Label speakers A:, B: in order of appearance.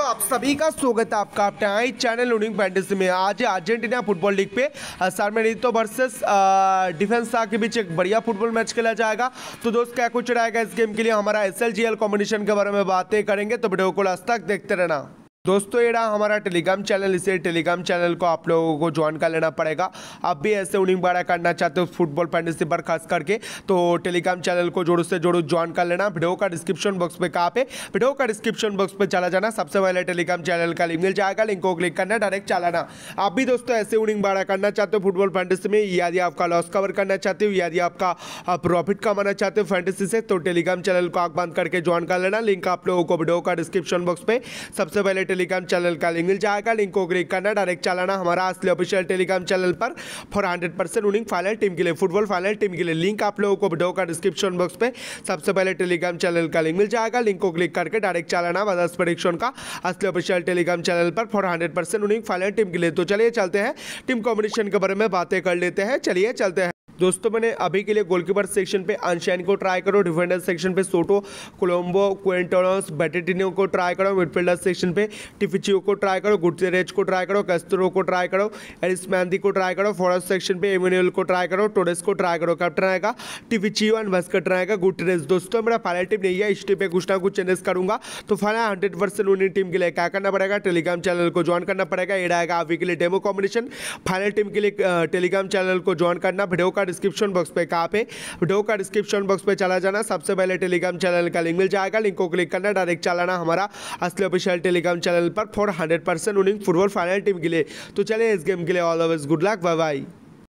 A: दोस्तों आप सभी का स्वागत है आपका अपने आई चैनल में आज अर्जेंटीना फुटबॉल लीग पे सार्मेनितो वर्सेस डिफेंस के बीच एक बढ़िया फुटबॉल मैच खेला जाएगा तो दोस्त क्या कुछ रहेगा इस गेम के लिए हमारा एस एल कॉम्बिनेशन के बारे में बातें करेंगे तो वीडियो को लास्ट तक देखते रहना दोस्तों ये रहा हमारा टेलीग्राम चैनल इसे टेलीग्राम चैनल को आप लोगों को ज्वाइन कर लेना पड़ेगा आप भी ऐसे उनिंग बड़ा करना चाहते हो फुटबॉल फैंटेसी पर खास करके तो टेलीग्राम चैनल को जोड़ से जोरों ज्वाइन कर लेना वीडियो का डिस्क्रिप्शन बॉक्स पे कहाँ पे वीडियो का डिस्क्रिप्शन बॉक्स पे चला जाना सबसे पहले टेलीग्राम चैनल का लिंक मिल जाएगा लिंक को क्लिक करना डायरेक्ट चलाना आप भी दोस्तों ऐसे उनिंग बड़ा करना चाहते हो फुटबॉल फैंटेसी में यदि आपका लॉस कवर करना चाहते हो यदि आपका प्रॉफिट कमाना चाहते हो फैंटेसी से तो टेलीग्राम चैनल को आग बंद करके ज्वाइन कर लेना लिंक आप लोगों को वीडियो का डिस्क्रिप्शन बॉक्स पर सबसे पहले टेलीग्राम चैनल का लिंक मिल जाएगा लिंक को क्लिक करना डायरेक्ट चलाना हमारा असली ऑफिशियल टेलीग्राम चैनल पर for hundred percent running final team के लिए फुटबॉल फाइनल टीम के लिए लिंक आप लोगों को वीडियो का डिस्क्रिप्शन बॉक्स पे सबसे पहले टेलीग्राम चैनल का लिंक मिल जाएगा लिंक को क्लिक करके डायरेक्ट चलाना बदस परीक्षण का असली ऑफिशियल टेलीग्राम चैनल पर for hundred percent winning final team के लिए तो चलिए चलते हैं टीम कॉम्पिटिशन के बारे में बातें कर लेते हैं चलिए चलते हैं दोस्तों मैंने अभी के लिए गोलकीपर सेक्शन पे अनशैन को ट्राई करो डिफेंडर सेक्शन पे सोटो कोलम्बो क्वेंटोनस बेटेटिनो को ट्राई करो मिडफील्डर सेक्शन पे टिफिचियो को ट्राई करो गुटरेज को ट्राई करो कस्तरो को ट्राई करो एरिस मैंदी को ट्राई करो फॉरस्ट सेक्शन पे एम्यूनियल को ट्राई करो टोरेस को ट्राई करो कैप्टन आएगा टिफिचियो एंड वस्कट आएगा गुटेरेज दोस्तों मेरा फाइनल टीम नहीं है इस टीम पर कुछ ना कुछ चेंजेस करूँगा तो फाइनल हंड्रेड परसेंट उन्हीं टीम के लिए क्या करना पड़ेगा टेलीग्राम चैनल को ज्वाइन करना पड़ेगा ये रहेगा अभी के लिए डेमो कॉम्बिनेशन फाइनल टीम के लिए टेलीग्राम चैनल को ज्वाइन करना वीडियो का डिस्क्रिप्शन बॉक्स पे कहाँ पे डो का डिस्क्रिप्शन बॉक्स पे चला जाना सबसे पहले टेलीग्राम चैनल का लिंक मिल जाएगा लिंक को क्लिक करना डायरेक्ट चलाना हमारा असली ऑफिशियल टेलीग्राम चैनल पर for hundred percent football final team के लिए तो चले इस गेम के लिए all over good luck bye by